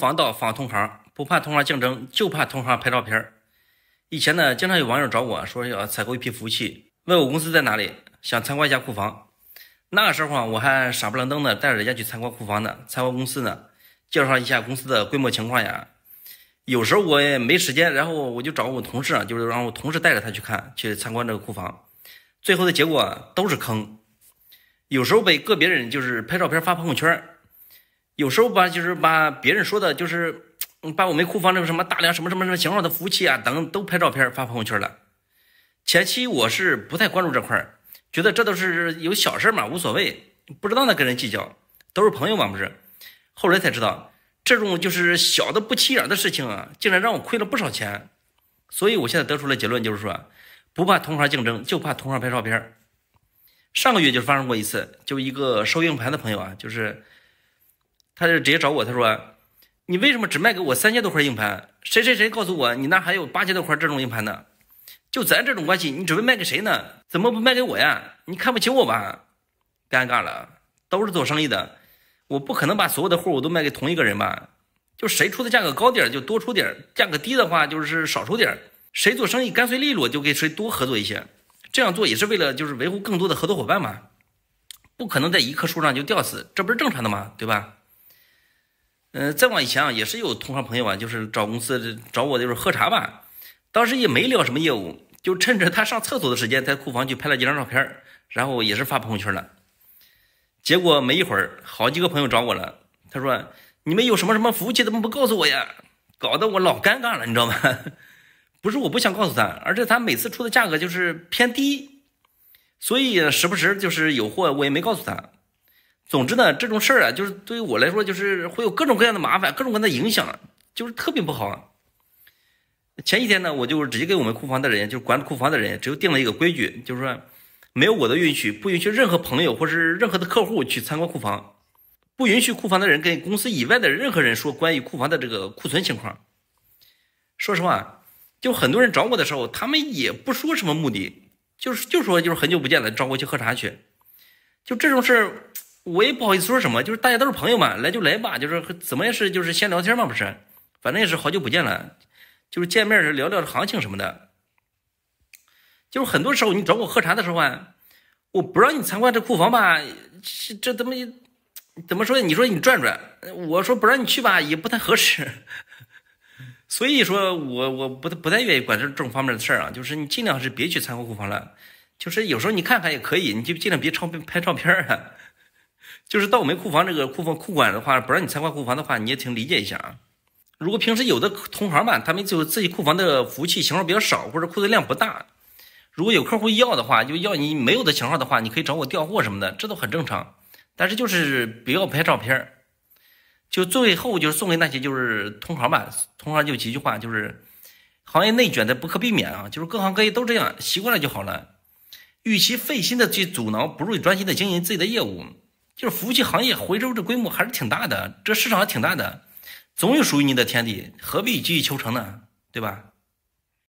防盗防同行，不怕同行竞争，就怕同行拍照片儿。以前呢，经常有网友找我说要采购一批服务器，问我公司在哪里，想参观一下库房。那个时候啊，我还傻不愣登的带着人家去参观库房呢，参观公司呢，介绍一下公司的规模情况呀。有时候我也没时间，然后我就找我同事啊，就是让我同事带着他去看，去参观这个库房。最后的结果都是坑。有时候被个别人就是拍照片发朋友圈。有时候吧，就是把别人说的，就是把我们库房那个什么大量什么什么什么型号的服务器啊等都拍照片发朋友圈了。前期我是不太关注这块儿，觉得这都是有小事嘛，无所谓，不知道呢跟人计较，都是朋友嘛不是。后来才知道，这种就是小的不起眼的事情啊，竟然让我亏了不少钱。所以我现在得出了结论，就是说不怕同行竞争，就怕同行拍照片上个月就发生过一次，就一个收硬盘的朋友啊，就是。他就直接找我，他说：“你为什么只卖给我三千多块硬盘？谁谁谁告诉我，你那还有八千多块这种硬盘呢？就咱这种关系，你准备卖给谁呢？怎么不卖给我呀？你看不起我吧？尴尬了，都是做生意的，我不可能把所有的货我都卖给同一个人吧？就谁出的价格高点儿，就多出点儿；价格低的话，就是少出点儿。谁做生意干脆利落，就给谁多合作一些。这样做也是为了就是维护更多的合作伙伴嘛，不可能在一棵树上就吊死，这不是正常的吗？对吧？”嗯，再往以前啊，也是有同行朋友啊，就是找公司找我就是喝茶吧，当时也没聊什么业务，就趁着他上厕所的时间，在库房就拍了几张照片，然后也是发朋友圈了。结果没一会儿，好几个朋友找我了，他说你们有什么什么服务器，怎么不告诉我呀？搞得我老尴尬了，你知道吗？不是我不想告诉他，而且他每次出的价格就是偏低，所以时不时就是有货我也没告诉他。总之呢，这种事儿啊，就是对于我来说，就是会有各种各样的麻烦，各种各样的影响，就是特别不好。前几天呢，我就直接给我们库房的人，就是管库房的人，只有定了一个规矩，就是说，没有我的允许，不允许任何朋友或是任何的客户去参观库房，不允许库房的人跟公司以外的任何人说关于库房的这个库存情况。说实话，就很多人找我的时候，他们也不说什么目的，就是就说就是很久不见了，找我去喝茶去，就这种事儿。我也不好意思说什么，就是大家都是朋友嘛，来就来吧，就是怎么也是就是先聊天嘛，不是，反正也是好久不见了，就是见面聊聊行情什么的。就是很多时候你找我喝茶的时候啊，我不让你参观这库房吧，这这怎么怎么说？你说你转转，我说不让你去吧也不太合适。所以说，我我不不太愿意管这这种方面的事儿啊，就是你尽量是别去参观库房了，就是有时候你看看也可以，你就尽量别照拍照片啊。就是到我们库房这个库房库管的话，不让你参观库房的话，你也请理解一下啊。如果平时有的同行吧，他们就自己库房的服务器型号比较少，或者库存量不大，如果有客户要的话，就要你没有的型号的话，你可以找我调货什么的，这都很正常。但是就是不要拍照片就最后就是送给那些就是同行吧，同行就几句话，就是行业内卷的不可避免啊，就是各行各业都这样，习惯了就好了。与其费心的去阻挠，不如专心的经营自己的业务。就是服务器行业回收这规模还是挺大的，这市场还挺大的，总有属于你的天地，何必急于求成呢？对吧？